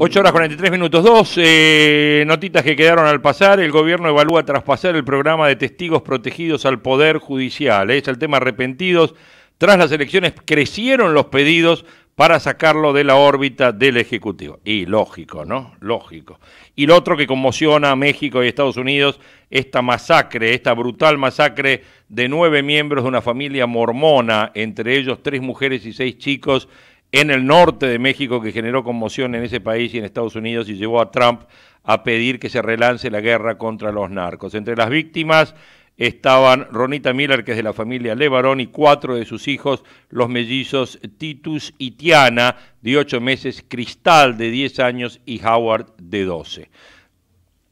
8 horas 43 minutos 2. Eh, notitas que quedaron al pasar. El gobierno evalúa traspasar el programa de testigos protegidos al Poder Judicial. Es el tema arrepentidos. Tras las elecciones crecieron los pedidos para sacarlo de la órbita del Ejecutivo. Y lógico, ¿no? Lógico. Y lo otro que conmociona a México y Estados Unidos, esta masacre, esta brutal masacre de nueve miembros de una familia mormona, entre ellos tres mujeres y seis chicos, en el norte de México que generó conmoción en ese país y en Estados Unidos y llevó a Trump a pedir que se relance la guerra contra los narcos. Entre las víctimas estaban Ronita Miller, que es de la familia Levarón, y cuatro de sus hijos, los mellizos Titus y Tiana, de ocho meses, Cristal, de diez años, y Howard, de 12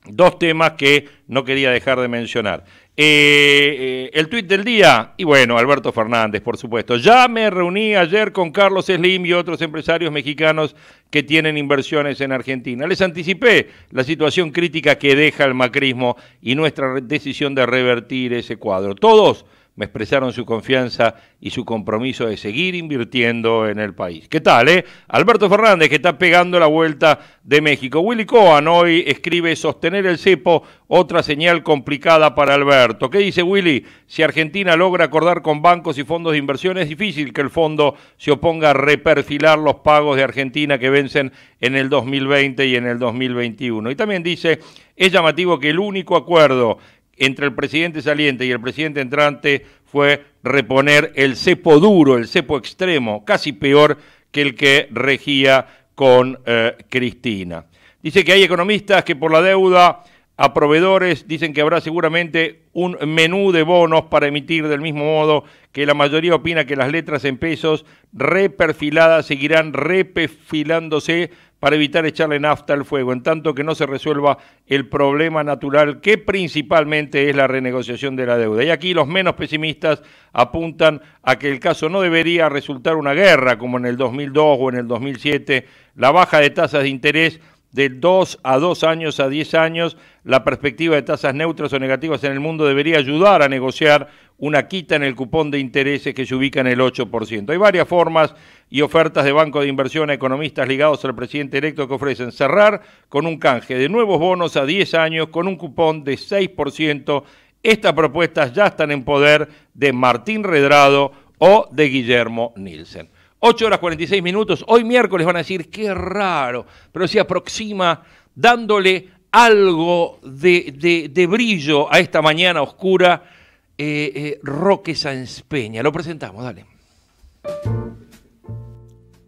dos temas que no quería dejar de mencionar. Eh, eh, el tuit del día, y bueno, Alberto Fernández, por supuesto. Ya me reuní ayer con Carlos Slim y otros empresarios mexicanos que tienen inversiones en Argentina. Les anticipé la situación crítica que deja el macrismo y nuestra decisión de revertir ese cuadro. Todos me expresaron su confianza y su compromiso de seguir invirtiendo en el país. ¿Qué tal, eh? Alberto Fernández, que está pegando la vuelta de México. Willy Cohen hoy escribe sostener el cepo, otra señal complicada para Alberto. ¿Qué dice Willy? Si Argentina logra acordar con bancos y fondos de inversión, es difícil que el fondo se oponga a reperfilar los pagos de Argentina que vencen en el 2020 y en el 2021. Y también dice, es llamativo que el único acuerdo entre el presidente saliente y el presidente entrante fue reponer el cepo duro, el cepo extremo, casi peor que el que regía con eh, Cristina. Dice que hay economistas que por la deuda a proveedores dicen que habrá seguramente un menú de bonos para emitir del mismo modo que la mayoría opina que las letras en pesos reperfiladas seguirán reperfilándose para evitar echarle nafta al fuego, en tanto que no se resuelva el problema natural que principalmente es la renegociación de la deuda. Y aquí los menos pesimistas apuntan a que el caso no debería resultar una guerra como en el 2002 o en el 2007. La baja de tasas de interés de 2 a 2 años a 10 años, la perspectiva de tasas neutras o negativas en el mundo debería ayudar a negociar una quita en el cupón de intereses que se ubica en el 8%. Hay varias formas y ofertas de banco de inversión a economistas ligados al presidente electo que ofrecen cerrar con un canje de nuevos bonos a 10 años con un cupón de 6%. Estas propuestas ya están en poder de Martín Redrado o de Guillermo Nielsen. 8 horas 46 minutos. Hoy miércoles van a decir, qué raro, pero se aproxima dándole algo de, brillo a esta mañana oscura. Eh, eh, Roque Sanz Peña. Lo presentamos, dale.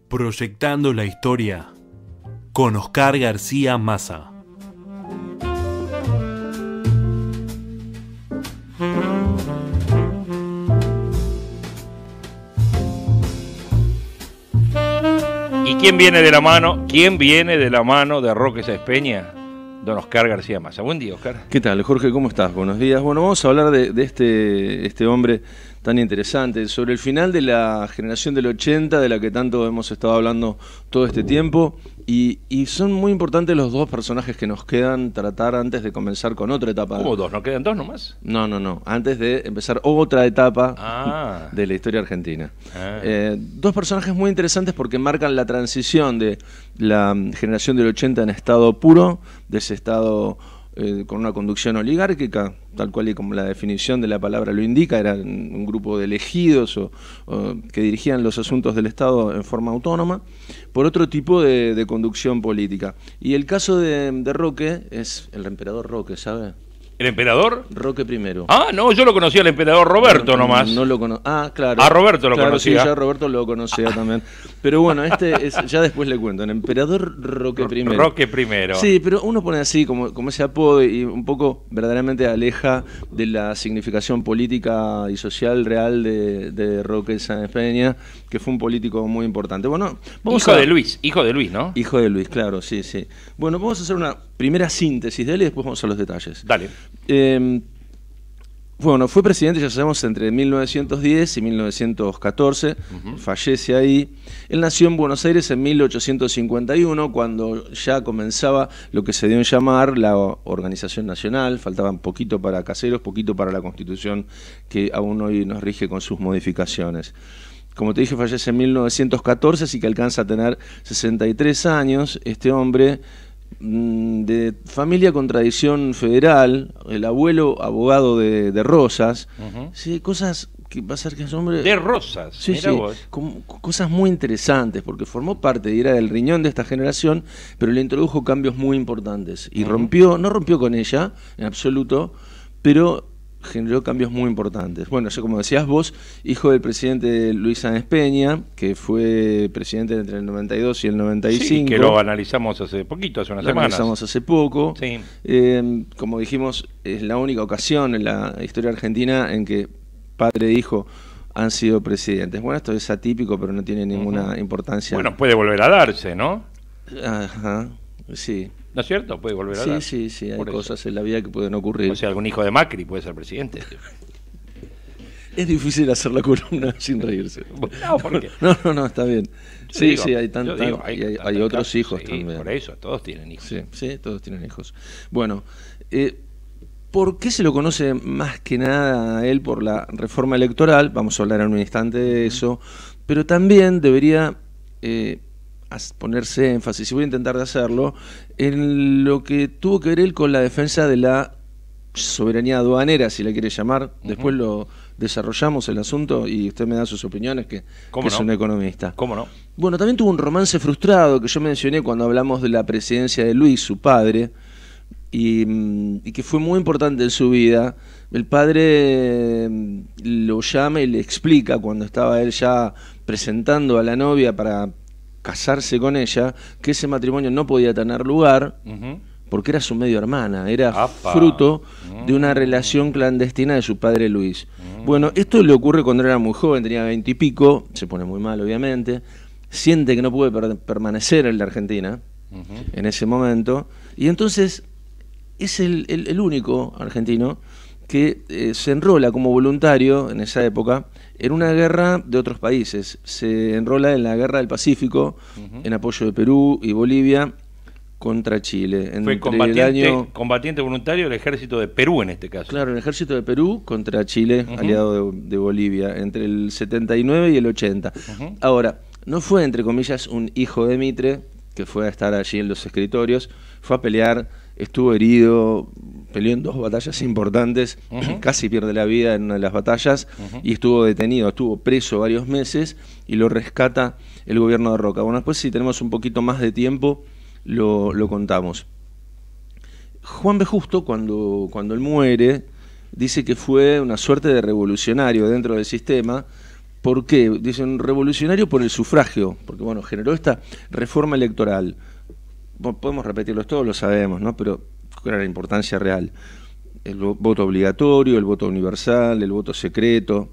Proyectando la historia con Oscar García Maza. ¿Y quién viene de la mano? ¿Quién viene de la mano de Roque Espeña? Don Oscar García Massa. Buen día, Oscar. ¿Qué tal, Jorge? ¿Cómo estás? Buenos días. Bueno, vamos a hablar de, este, este hombre tan interesante, sobre el final de la generación del 80, de la que tanto hemos estado hablando todo este tiempo, y, son muy importantes los dos personajes que nos quedan tratar antes de comenzar con otra etapa. ¿Cómo uh, dos? ¿No quedan dos nomás? No, no, no, antes de empezar otra etapa ah. de la historia argentina. Ah. Eh, dos personajes muy interesantes porque marcan la transición de la generación del 80 en estado puro, de ese estado eh, con una conducción oligárquica, tal cual y como la definición de la palabra lo indica, era un grupo de elegidos que dirigían los asuntos del Estado en forma autónoma, por otro tipo de, conducción política. Y el caso de, de Roque es el emperador Roque, ¿sabe? ¿El emperador? Roque I. Ah, no, yo lo conocía al emperador Roberto nomás. No lo cono Ah, claro. A Roberto lo conocía. Sí, ya Roberto lo conocía también. Pero bueno, este es, ya después le cuento. El emperador Roque I. Roque I. Sí, pero uno pone así como, como ese apodo y un poco verdaderamente aleja de la significación política y social real de, Roque Sáenz Peña, que fue un político muy importante. Bueno, hijo de Luis, hijo de Luis, ¿no? Hijo de Luis, claro, sí, sí. Bueno, vamos a hacer una primera síntesis de él y después vamos a los detalles. Dale. Em, bueno, fue presidente, ya sabemos, entre 1910 y 1914, fallece ahí. Él nació en Buenos Aires en 1851, cuando ya comenzaba lo que se dio en llamar la organización nacional, faltaban poquito para Caseros, poquito para la constitución que aún hoy nos rige con sus modificaciones. Como te dije, fallece en 1914, así que alcanza a tener 63 años este hombre. Mm, de familia con tradición federal, el abuelo abogado de, de Rosas, sí, cosas que va a ser que es hombre... De Rosas, cosas muy interesantes, porque formó parte, y era del riñón de esta generación, pero le introdujo cambios muy importantes. Y rompió, no rompió con ella, en absoluto, pero generó cambios muy importantes. Bueno, yo como decías vos, hijo del presidente Luis Sáenz Peña, que fue presidente entre el 92 y el 95. Sí, que lo analizamos hace poquito, hace unas semanas. Lo analizamos hace poco. Eh, como dijimos, es la única ocasión en la historia argentina en que padre e hijo han sido presidentes. Bueno, esto es atípico, pero no tiene ninguna importancia. Bueno, puede volver a darse, ¿no? Ajá, sí. ¿No es cierto? Puede volver a Sí, sí, sí, hay cosas en la vida que pueden ocurrir. O sea, algún hijo de Macri puede ser presidente. es difícil hacer la columna sin reírse. No, qué? no, no, no, está bien. sí, sí, hay tantos. Hay, otros hijos también. Por eso, todos tienen hijos. Sí, sí todos tienen hijos. Bueno, eh, ¿Por qué se lo conoce más que nada a él por la reforma electoral? Vamos a hablar en un instante de eso, pero también debería eh, ponerse énfasis, y voy a intentar de hacerlo, en lo que tuvo que ver él con la defensa de la soberanía aduanera, si la quiere llamar. Después lo desarrollamos el asunto y usted me da sus opiniones, que, es un economista. ¿Cómo no? Bueno, también tuvo un romance frustrado que yo mencioné cuando hablamos de la presidencia de Luis, su padre, y mm, que fue muy importante en su vida. El padre mm, lo llama y le explica cuando estaba él ya presentando a la novia para casarse con ella, que ese matrimonio no podía tener lugar porque era su medio hermana, era fruto de una mm. relación clandestina de su padre Luis. Mm. Bueno, esto le ocurre cuando era muy joven, tenía pico se pone muy mal obviamente, siente que no puede permanecer en la Argentina en ese momento, y entonces es el, único argentino que eh, se enrola como voluntario en esa época en una guerra de otros países. Se enrola en la guerra del Pacífico, en apoyo de Perú y Bolivia contra Chile. Fue combatiente, combatiente voluntario del ejército de Perú en este caso. Claro, el ejército de Perú contra Chile, aliado de, Bolivia, entre el 79 y el 80. Ahora, no fue, entre comillas, un hijo de Mitre que fue a estar allí en los escritorios, fue a pelear estuvo herido, peleó en dos batallas importantes, casi pierde la vida en una de las batallas y estuvo detenido, estuvo preso varios meses y lo rescata el gobierno de Roca. Bueno, después si tenemos un poquito más de tiempo, lo, contamos. Juan B. Justo, cuando, cuando él muere, dice que fue una suerte de revolucionario dentro del sistema, ¿Por qué? Dicen revolucionario por el sufragio, porque bueno, generó esta reforma electoral podemos repetirlos todos lo sabemos, ¿no? Pero cuál era la importancia real. El voto obligatorio, el voto universal, el voto secreto,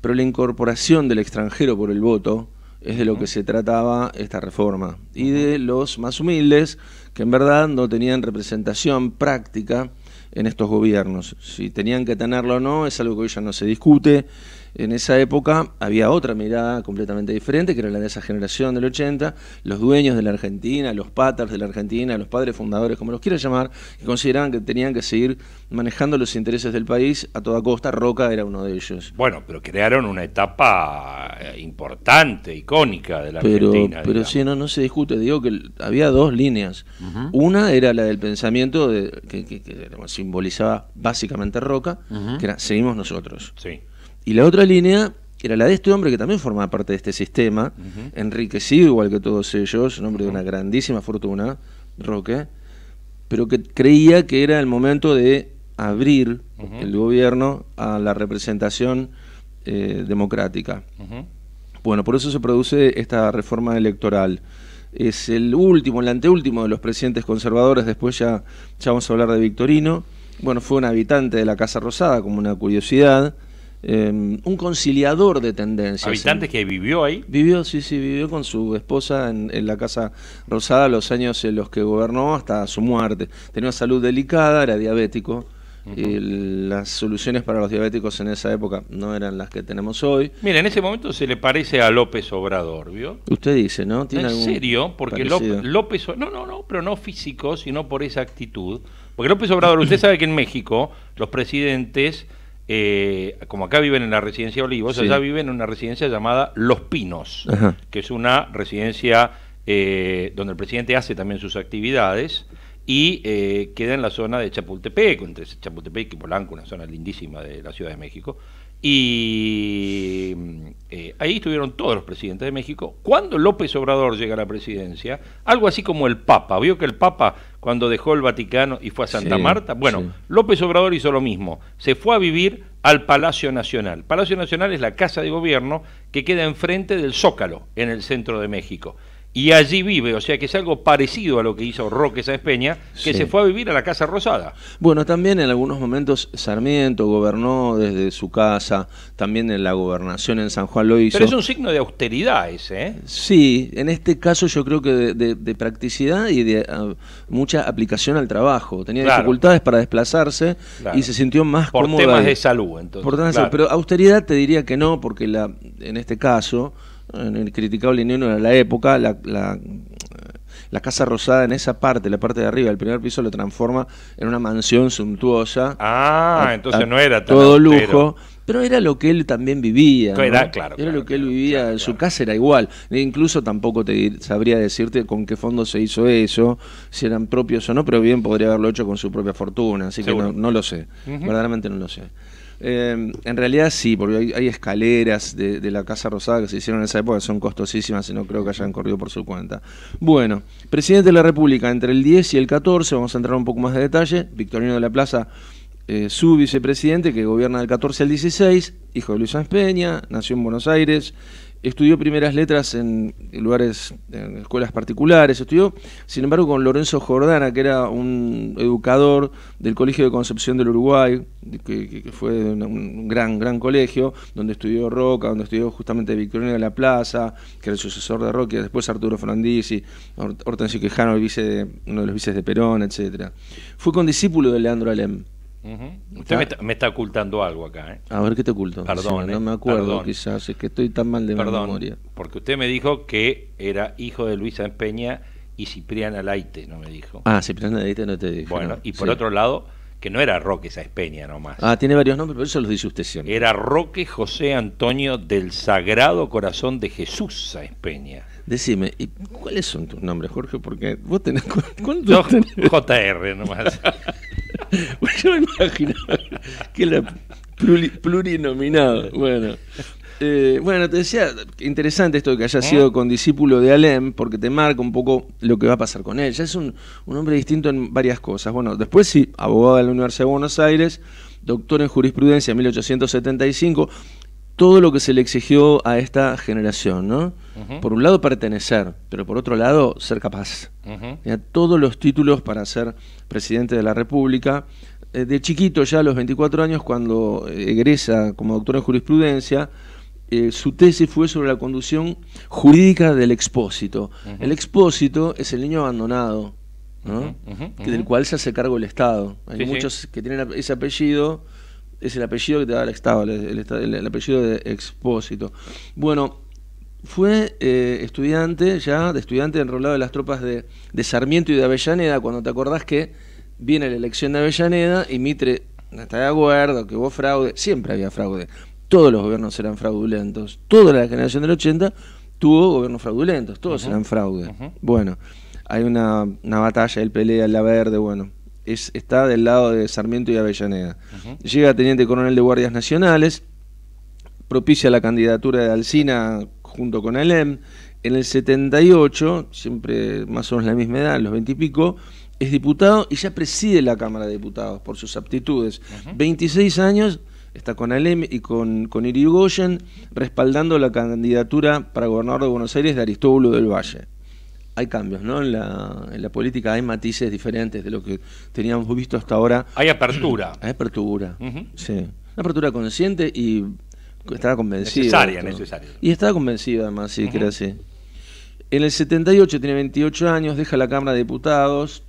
pero la incorporación del extranjero por el voto es de lo que se trataba esta reforma. Y de los más humildes, que en verdad no tenían representación práctica en estos gobiernos. Si tenían que tenerlo o no, es algo que hoy ya no se discute, en esa época había otra mirada completamente diferente, que era la de esa generación del 80, los dueños de la Argentina, los patas de la Argentina, los padres fundadores, como los quieras llamar, que consideraban que tenían que seguir manejando los intereses del país a toda costa. Roca era uno de ellos. Bueno, pero crearon una etapa eh, importante, icónica de la Argentina. Pero si no, no se discute. Digo que había dos líneas. Una era la del pensamiento de, que, simbolizaba básicamente Roca, que era seguimos nosotros. Sí. Y la otra línea era la de este hombre que también formaba parte de este sistema, enriquecido igual que todos ellos, un hombre de una grandísima fortuna, Roque, pero que creía que era el momento de abrir el gobierno a la representación eh, democrática. Bueno, por eso se produce esta reforma electoral. Es el último, el anteúltimo de los presidentes conservadores, después ya, ya vamos a hablar de Victorino. Bueno, fue un habitante de la Casa Rosada, como una curiosidad, Em, un conciliador de tendencias. ¿Habitante que vivió ahí? Vivió, sí, sí, vivió con su esposa en, la Casa Rosada los años en los que gobernó hasta su muerte. Tenía salud delicada, era diabético. y las soluciones para los diabéticos en esa época no eran las que tenemos hoy. Mira, en ese momento se le parece a López Obrador, ¿vio? Usted dice, ¿no? ¿Tiene ¿En serio? Porque López, Obrador no, no, no, pero no físico, sino por esa actitud. Porque López Obrador, usted sabe que en México los presidentes eh, como acá viven en la residencia Olivos, allá viven en una residencia llamada Los Pinos, que es una residencia eh, donde el presidente hace también sus actividades y eh, queda en la zona de Chapultepec, entre Chapultepec y Polanco, una zona lindísima de la Ciudad de México. Y eh, ahí estuvieron todos los presidentes de México. Cuando López Obrador llega a la presidencia, algo así como el Papa, vio que el Papa cuando dejó el Vaticano y fue a Santa Marta, bueno, López Obrador hizo lo mismo, se fue a vivir al Palacio Nacional. Palacio Nacional es la casa de gobierno que queda enfrente del Zócalo, en el centro de México y allí vive, o sea que es algo parecido a lo que hizo Roque Sáenz Peña, que se fue a vivir a la Casa Rosada. Bueno, también en algunos momentos Sarmiento gobernó desde su casa, también en la gobernación en San Juan lo hizo. Pero es un signo de austeridad ese, ¿eh? Sí, en este caso yo creo que de, practicidad y de ah, mucha aplicación al trabajo. Tenía dificultades para desplazarse y se sintió más por cómodo. Por temas de salud, entonces. Pero austeridad te diría que no, porque la, en este caso en eh, el criticable ni uno la época, la, la, Casa Rosada en esa parte, la parte de arriba, el primer piso lo transforma en una mansión suntuosa. Ah, ah entonces ah, no era Todo lujo. Pero era lo que él también vivía. Era, lo que él vivía, su casa era igual. E incluso tampoco te sabría decirte con qué fondo se hizo eso, si eran propios o no, pero bien podría haberlo hecho con su propia fortuna, así que no, lo sé, verdaderamente no lo sé. Em, en realidad sí, porque hay, escaleras de, la Casa Rosada que se hicieron en esa época, son costosísimas y no creo que hayan corrido por su cuenta. Bueno, presidente de la República, entre el 10 y el 14, vamos a entrar un poco más de detalle, Victorino de la Plaza, eh, su vicepresidente, que gobierna del 14 al 16, hijo de Luis Sáenz Peña, nació en Buenos Aires, estudió primeras letras en lugares, en escuelas particulares, estudió, sin embargo, con Lorenzo Jordana, que era un educador del Colegio de Concepción del Uruguay, que, fue un gran, gran colegio, donde estudió Roca, donde estudió justamente Victorino de la Plaza, que era el sucesor de Roque, después Arturo Frondizi, Hortensio Quejano, vice uno de los vices de Perón, etcétera. Fue condiscípulo de Leandro Alem. Usted me está, ocultando algo acá. ¿eh? A ver qué te oculto. Perdón. no, ¿eh? me acuerdo, quizás. Es que estoy tan mal de perdón, memoria. Porque usted me dijo que era hijo de Luisa Espeña y Cipriana Laite, no me dijo. Ah, Cipriana Laite no te dijo. Bueno, y por otro lado, que no era Roque esa Espeña nomás. Ah, tiene varios nombres, pero eso los dice usted siempre. Era Roque José Antonio del Sagrado Corazón de Jesús Espeña Decime, ¿y ¿cuáles son tus nombres, Jorge? Porque vos tenés. JR nomás. Yo me imagino que era plurinominado. Bueno. Eh, bueno, te decía, interesante esto de que haya ¿Eh? sido con discípulo de Alem, porque te marca un poco lo que va a pasar con él. Ya es un, un hombre distinto en varias cosas. Bueno, después sí, abogado de la Universidad de Buenos Aires, doctor en jurisprudencia en 1875 todo lo que se le exigió a esta generación, ¿no? Por un lado pertenecer, pero por otro lado ser capaz. todos los títulos para ser presidente de la República. Eh, de chiquito, ya a los 24 años, cuando egresa como doctor en jurisprudencia, eh, su tesis fue sobre la conducción jurídica del expósito. El expósito es el niño abandonado, ¿no? del cual se hace cargo el Estado. Hay muchos que tienen ese apellido es el apellido que te da el Estado, el, apellido de Expósito. Bueno, fue eh, estudiante, ya de estudiante enrolado de las tropas de, Sarmiento y de Avellaneda, cuando te acordás que viene la elección de Avellaneda y Mitre está de acuerdo, que hubo fraude, siempre había fraude, todos los gobiernos eran fraudulentos, toda la generación del 80 tuvo gobiernos fraudulentos, todos eran fraude. Bueno, hay una, batalla, el pelea el la verde, bueno está del lado de Sarmiento y Avellaneda. Llega teniente coronel de Guardias Nacionales, propicia la candidatura de Alsina junto con Alem. En el 78, siempre más o menos la misma edad, los 20 y pico, es diputado y ya preside la Cámara de Diputados por sus aptitudes. 26 años está con Alem y con, con Irigoyen respaldando la candidatura para gobernador de Buenos Aires de Aristóbulo del Valle hay cambios, ¿no? En la, política hay matices diferentes de lo que teníamos visto hasta ahora. Hay apertura. Hay apertura, sí. Una apertura consciente y estaba convencida. Necesaria, necesaria. Y estaba convencida, además, sí, que era así. En el 78 tiene 28 años, deja la Cámara de Diputados,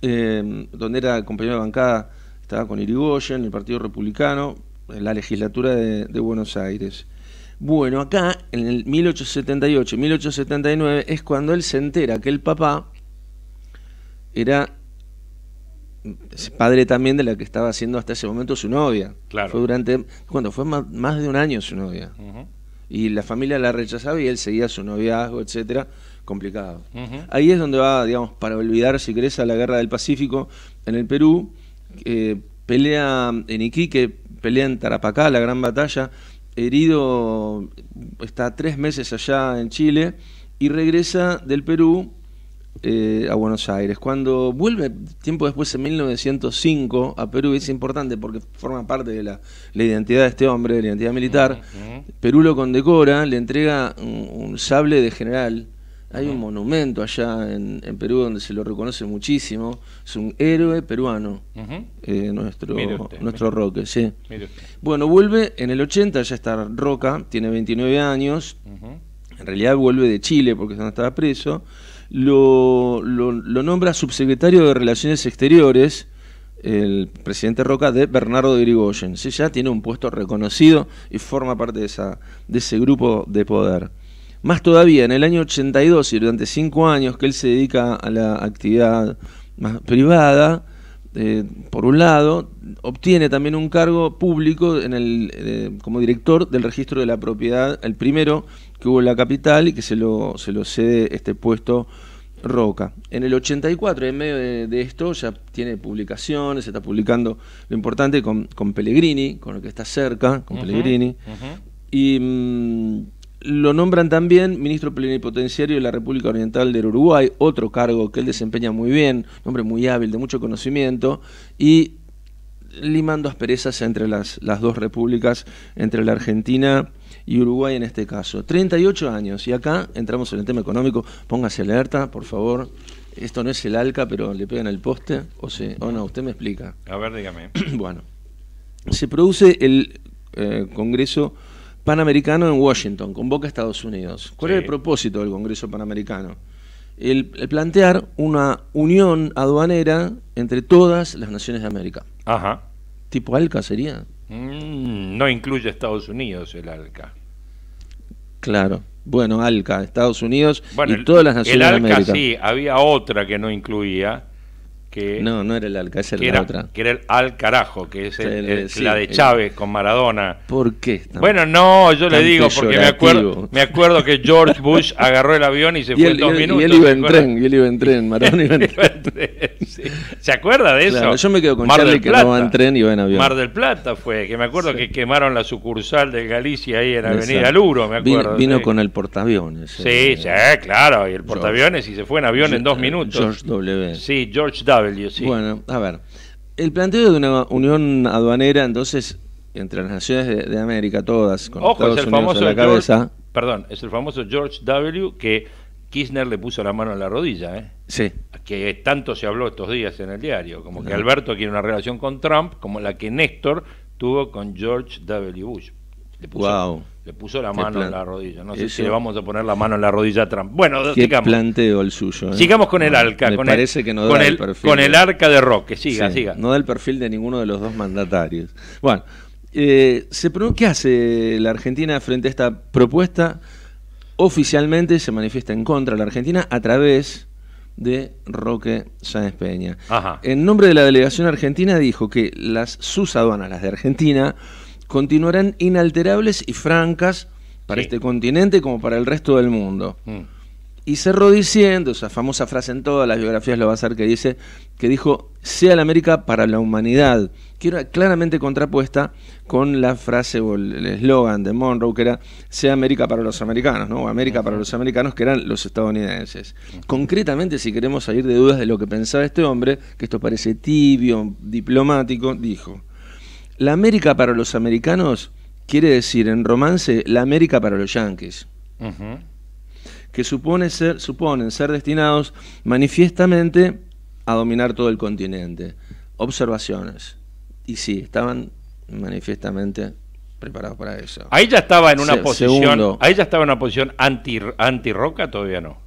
em, donde era compañero de bancada, estaba con Irigoyen, el Partido Republicano, en la legislatura de Buenos Aires. Bueno, acá en el 1878, 1879 es cuando él se entera que el papá era padre también de la que estaba siendo hasta ese momento su novia. Claro. Fue durante, cuando fue más, de un año su novia. Y la familia la rechazaba y él seguía su noviazgo, etcétera, complicado. Ahí es donde va, digamos, para olvidar, si crees, a la guerra del Pacífico en el Perú. Eh, pelea en Iquique, pelea en Tarapacá, la gran batalla herido, está tres meses allá en Chile y regresa del Perú eh, a Buenos Aires. Cuando vuelve, tiempo después, en 1905, a Perú, es importante porque forma parte de la, identidad de este hombre, de la identidad militar, Perú lo condecora, le entrega un sable de general hay un monumento allá en, Perú donde se lo reconoce muchísimo. Es un héroe peruano, eh, nuestro, nuestro Roque. Sí. Bueno, vuelve en el 80, ya está Roca, tiene 29 años. En realidad vuelve de Chile porque es estaba preso. Lo, lo, nombra subsecretario de Relaciones Exteriores el presidente Roca de Bernardo de ya tiene un puesto reconocido y forma parte de, esa, de ese grupo de poder. Más todavía, en el año 82 y durante cinco años que él se dedica a la actividad más privada, eh, por un lado, obtiene también un cargo público en el, eh, como director del registro de la propiedad, el primero que hubo en la capital y que se lo, se lo cede este puesto Roca. En el 84, en medio de, esto, ya tiene publicaciones, se está publicando lo importante con, con Pellegrini, con el que está cerca, con Pellegrini. Y mm, lo nombran también ministro plenipotenciario de la República Oriental del Uruguay, otro cargo que él desempeña muy bien, hombre muy hábil, de mucho conocimiento, y limando asperezas entre las, las dos repúblicas, entre la Argentina y Uruguay en este caso. 38 años, y acá entramos en el tema económico, póngase alerta, por favor. Esto no es el ALCA, pero le pegan el poste, o, o no, usted me explica. A ver, dígame. bueno, se produce el eh, Congreso Panamericano en Washington, convoca a Estados Unidos. ¿Cuál es el propósito del Congreso Panamericano? El, plantear una unión aduanera entre todas las naciones de América. Ajá. ¿Tipo ALCA sería? Mm, no incluye a Estados Unidos el ALCA. Claro. Bueno, ALCA, Estados Unidos y todas las naciones el ALCA, Sí, había otra que no incluía, no no era el alcalde era, que era el al carajo que es la de Chávez con Maradona ¿por qué bueno no yo le digo porque me acuerdo me acuerdo que George Bush agarró el avión y se fue en dos minutos y él iba en tren él iba en tren Maradona iba en tren se acuerda de eso yo me quedo con Chávez que en tren y va en avión Mar del Plata fue que me acuerdo que quemaron la sucursal de Galicia ahí en Avenida Luro me acuerdo vino, con el portaaviones sí eh. sí claro y el portaaviones y se fue en avión en dos minutos George W sí George W bueno, a ver. El planteo de una unión aduanera, entonces, entre las naciones de, América, todas, con el famoso la cabeza. perdón, es el famoso George W. que Kirchner le puso la mano en la rodilla, ¿eh? Que tanto se habló estos días en el diario. Como que Alberto quiere una relación con Trump, como la que Néstor tuvo con George W. Bush. Le puso, la mano en la rodilla. No sé si le vamos a poner la mano en la rodilla a Trump. Bueno, sigamos. planteo el suyo. ¿eh? Sigamos con el arca. Me parece que no da el, perfil. Con el arca de Roque, siga, siga. No da el perfil de ninguno de los dos mandatarios. Bueno, eh, se, ¿qué hace la Argentina frente a esta propuesta? Oficialmente se manifiesta en contra de la Argentina a través de Roque Sáenz Peña. En nombre de la delegación argentina dijo que las, sus aduanas, las de Argentina, continuarán inalterables y francas para este continente como para el resto del mundo. Mm. Y cerró diciendo, esa famosa frase en todas las biografías lo va a hacer que dice, que dijo, sea la América para la humanidad, que era claramente contrapuesta con la frase o el eslogan de Monroe, que era, sea América para los americanos, ¿no? o América para los americanos, que eran los estadounidenses. Concretamente, si queremos salir de dudas de lo que pensaba este hombre, que esto parece tibio, diplomático, dijo, la América para los americanos quiere decir en romance la América para los yanquis, que supone ser, suponen ser destinados manifiestamente a dominar todo el continente. Observaciones. Y sí, estaban manifiestamente preparados para eso. Ahí ya estaba en una posición, estaba en una posición anti roca todavía no.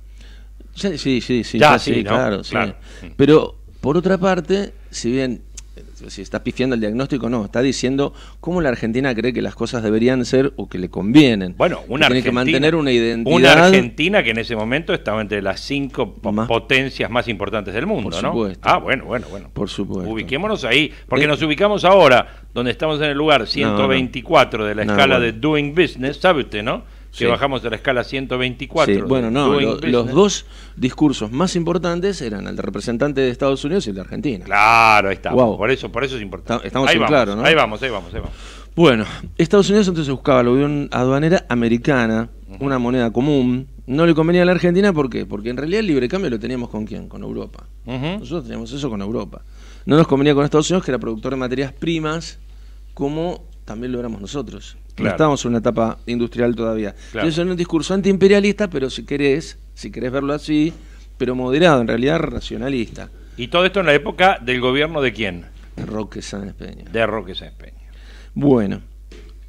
Sí, sí, sí, claro, claro. Pero por otra parte, si bien eh, si está pifiando el diagnóstico, no, está diciendo cómo la Argentina cree que las cosas deberían ser o que le convienen. Bueno, Tiene que mantener una identidad. Una Argentina que en ese momento estaba entre las cinco potencias más importantes del mundo, por supuesto. Ah, bueno, bueno, bueno. Por supuesto. Ubiquémonos ahí, porque eh, nos ubicamos ahora, donde estamos en el lugar 124 de la escala de Doing Business, ¿sabe usted, no? si bajamos a la escala 124. Bueno, no, los dos discursos más importantes eran el de representante de Estados Unidos y el de Argentina. Claro, ahí está. Por eso, por eso es importante. Estamos ahí claro, Ahí vamos, ahí vamos, ahí vamos. Bueno, Estados Unidos entonces buscaba la unión aduanera americana, una moneda común. No le convenía a la Argentina, ¿por Porque en realidad el libre cambio lo teníamos con quién? Con Europa. Nosotros teníamos eso con Europa. No nos convenía con Estados Unidos, que era productor de materias primas, como también lo éramos nosotros. No estamos en una etapa industrial todavía. eso Entonces es un discurso antiimperialista, pero si querés, si querés verlo así, pero moderado, en realidad racionalista. Y todo esto en la época del gobierno de quién? De Roque Sáenz Peña. De Roque Sáenz Peña. Bueno.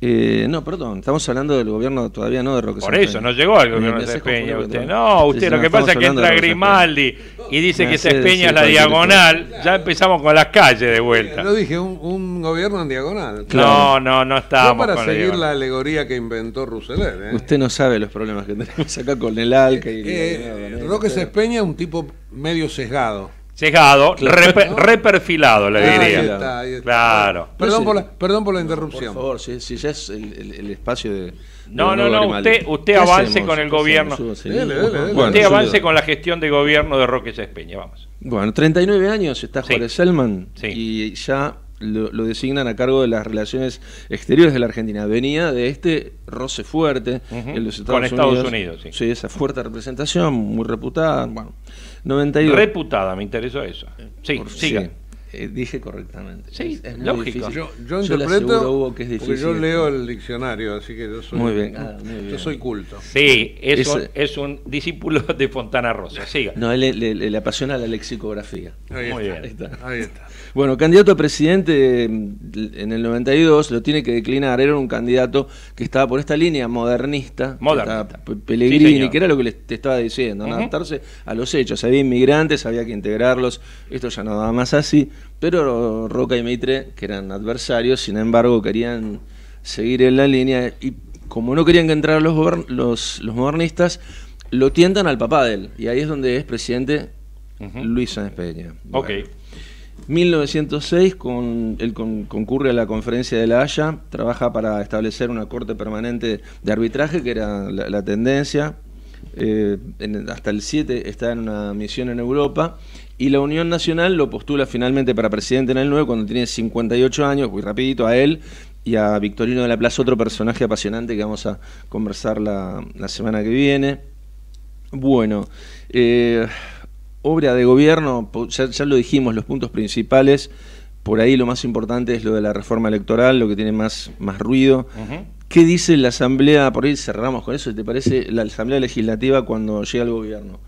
Eh, no, perdón, estamos hablando del gobierno todavía no de Roque Por eso, no llegó al gobierno de Peña usted. No, usted lo que pasa es que entra Grimaldi y dice que se espeña es la diagonal. Ya empezamos con las calles de vuelta. No dije un, gobierno en diagonal. No, no, no estábamos. No para seguir la, alegoría que inventó Rousselet ¿eh? Usted no sabe los problemas que tenemos acá con el ALCA. Y eh, eh Roque Sespeña es un tipo medio sesgado. Llegado, reperfilado, le diría. Claro. Perdón, por la, interrupción. Por favor, si, ya es el, espacio de. No, no, no, usted, avance con el gobierno. Dele, dele, usted avance con la gestión de gobierno de Roque Peña. vamos. Bueno, 39 años está Juárez Selman y ya lo, designan a cargo de las relaciones exteriores de la Argentina. Venía de este roce fuerte en los Estados con Estados Unidos. sí. sí. esa fuerte representación, muy reputada. bueno Reputada, me interesó eso. Sí, siga. Sí. Eh, dije correctamente. Sí, es, lógico. Yo, yo, interpreto que es difícil. Porque yo leo el diccionario, así que yo soy, muy bien, ah, ah, Yo soy culto. Sí, es, es, un, discípulo de Fontana Rosa. Siga. No, él, le, apasiona la lexicografía. Ahí Está. Ahí está. Bueno, candidato a presidente mm, en el 92 lo tiene que declinar. Era un candidato que estaba por esta línea modernista, modernista. Que Pellegrini, que era lo que le estaba diciendo, adaptarse a los hechos. Había inmigrantes, había que integrarlos. Esto ya no daba más así. Pero Roca y Mitre, que eran adversarios, sin embargo, querían seguir en la línea. Y como no querían que entraran los, los, modernistas, lo tientan al papá de él. Y ahí es donde es presidente Luis Sáenz Peña. Bueno, 1906 con, él concurre a la conferencia de La Haya, trabaja para establecer una corte permanente de arbitraje, que era la, tendencia. Eh, hasta el 7 está en una misión en Europa y la Unión Nacional lo postula finalmente para presidente en el 9 cuando tiene 58 años, muy rapidito, a él y a Victorino de la Plaza, otro personaje apasionante que vamos a conversar la, semana que viene. Bueno, eh, obra de gobierno, ya, lo dijimos, los puntos principales, por ahí lo más importante es lo de la reforma electoral, lo que tiene más, más ruido. ¿Qué dice la Asamblea, por ahí cerramos con eso, ¿te parece la Asamblea Legislativa cuando llega al gobierno?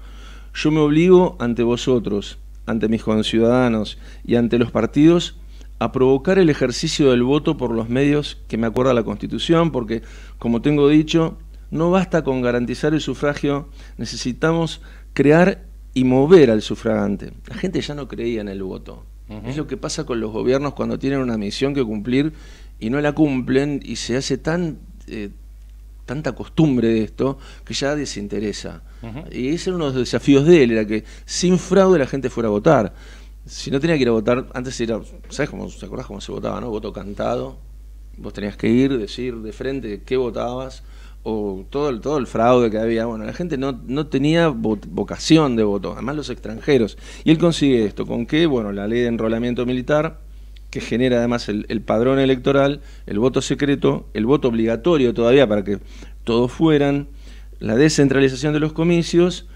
Yo me obligo ante vosotros, ante mis conciudadanos y ante los partidos a provocar el ejercicio del voto por los medios que me acuerda la Constitución, porque, como tengo dicho, no basta con garantizar el sufragio, necesitamos crear y mover al sufragante. La gente ya no creía en el voto. Es lo que pasa con los gobiernos cuando tienen una misión que cumplir y no la cumplen y se hace tan eh, tanta costumbre de esto que ya desinteresa. Y ese era uno de los desafíos de él, era que sin fraude la gente fuera a votar. Si no tenía que ir a votar, antes era, ¿sabes cómo, ¿se acordás cómo se votaba, no? Voto cantado. Vos tenías que ir, decir de frente qué votabas o todo el, todo el fraude que había. Bueno, la gente no, tenía vocación de voto, además los extranjeros. Y él consigue esto, ¿con qué? Bueno, la ley de enrolamiento militar, que genera además el, el padrón electoral, el voto secreto, el voto obligatorio todavía para que todos fueran, la descentralización de los comicios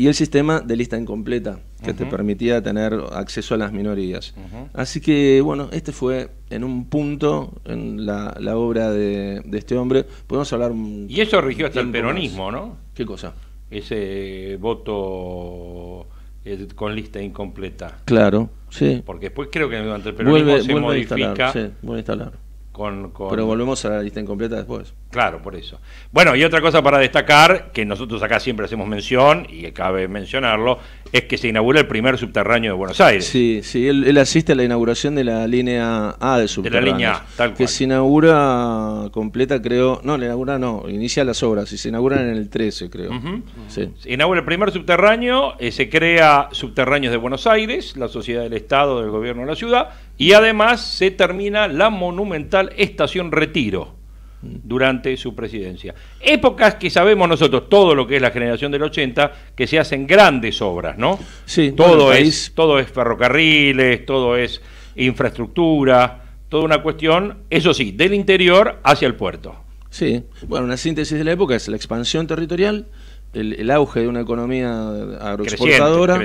y el sistema de lista incompleta, que te permitía tener acceso a las minorías. Así que, bueno, este fue en un punto en la, obra de, este hombre. Podemos hablar. Y eso rigió hasta el peronismo, ¿no? ¿Qué cosa? Ese voto eh, con lista incompleta. Claro, sí. Porque después creo que durante el peronismo se modifica. A instalar, sí, a instalar. Pero volvemos a la lista incompleta después. Claro, por eso. Bueno, y otra cosa para destacar, que nosotros acá siempre hacemos mención, y cabe mencionarlo, es que se inaugura el primer subterráneo de Buenos Aires. Sí, sí, él, asiste a la inauguración de la línea A del subterráneo. De la línea A, tal cual. Que se inaugura completa, creo, no, la inaugura no, inicia las obras, y se inauguran en el 13, creo. Se inaugura el primer subterráneo, eh, se crea Subterráneos de Buenos Aires, la Sociedad del Estado del Gobierno de la Ciudad, y además se termina la monumental Estación Retiro durante su presidencia. Épocas que sabemos nosotros, todo lo que es la generación del 80, que se hacen grandes obras, ¿no? Sí, todo, es, todo es ferrocarriles, todo es infraestructura, toda una cuestión, eso sí, del interior hacia el puerto. Sí, bueno, una síntesis de la época es la expansión territorial, el, auge de una economía agroexportadora,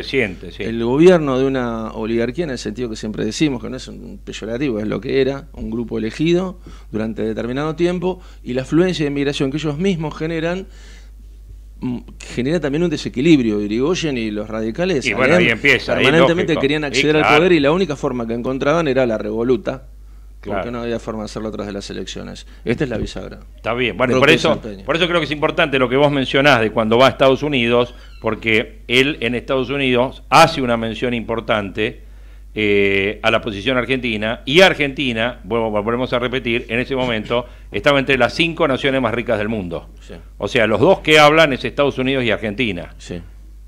el gobierno de una oligarquía, en el sentido que siempre decimos, que no es un peyorativo, es lo que era, un grupo elegido durante determinado tiempo, y la afluencia de inmigración que ellos mismos generan mm, genera también un desequilibrio. Irigoyen y los radicales y permanentemente querían acceder al poder y la única forma que encontraban era la revoluta, porque no había forma de hacerlo atrás de las elecciones. Esta es la bisagra. Está bien, bueno, por eso, por eso creo que es importante lo que vos mencionás de cuando va a Estados Unidos, porque él en Estados Unidos hace una mención importante eh, a la posición argentina, y Argentina, volvemos a repetir, en ese momento estaba entre las cinco naciones más ricas del mundo. O sea, los dos que hablan es Estados Unidos y Argentina.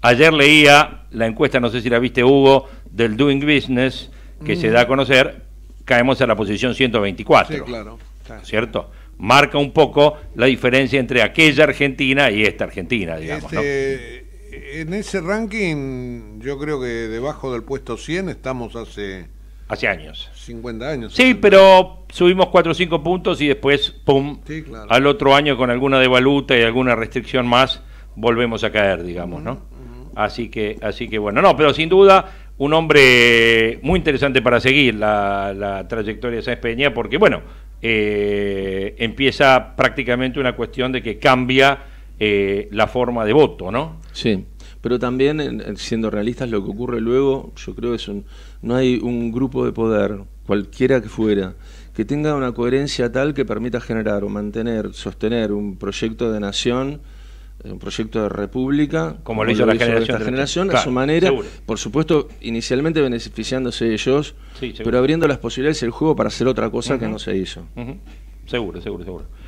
Ayer leía la encuesta, no sé si la viste Hugo, del Doing Business, que se mm. da a conocer, caemos a la posición 124. claro. ¿Cierto? Marca un poco la diferencia entre aquella Argentina y esta Argentina, digamos. Este, en ese ranking, yo creo que debajo del puesto 100 estamos hace. Hace años. 50 años. Sí, pero subimos 4 o 5 puntos y después, pum, al otro año con alguna devaluta y alguna restricción más, volvemos a caer, digamos, ¿no? Así que, así que bueno, no, pero sin duda un hombre muy interesante para seguir la, trayectoria de Sáenz Peña, porque, bueno, eh, empieza prácticamente una cuestión de que cambia eh, la forma de voto, ¿no? Sí, pero también, siendo realistas, lo que ocurre luego, yo creo que es un, no hay un grupo de poder, cualquiera que fuera, que tenga una coherencia tal que permita generar o mantener, sostener un proyecto de nación un proyecto de república. Como lo hizo la generación. a su manera, por supuesto, inicialmente beneficiándose ellos, pero abriendo las posibilidades El juego para hacer otra cosa que no se hizo. Seguro, seguro, seguro.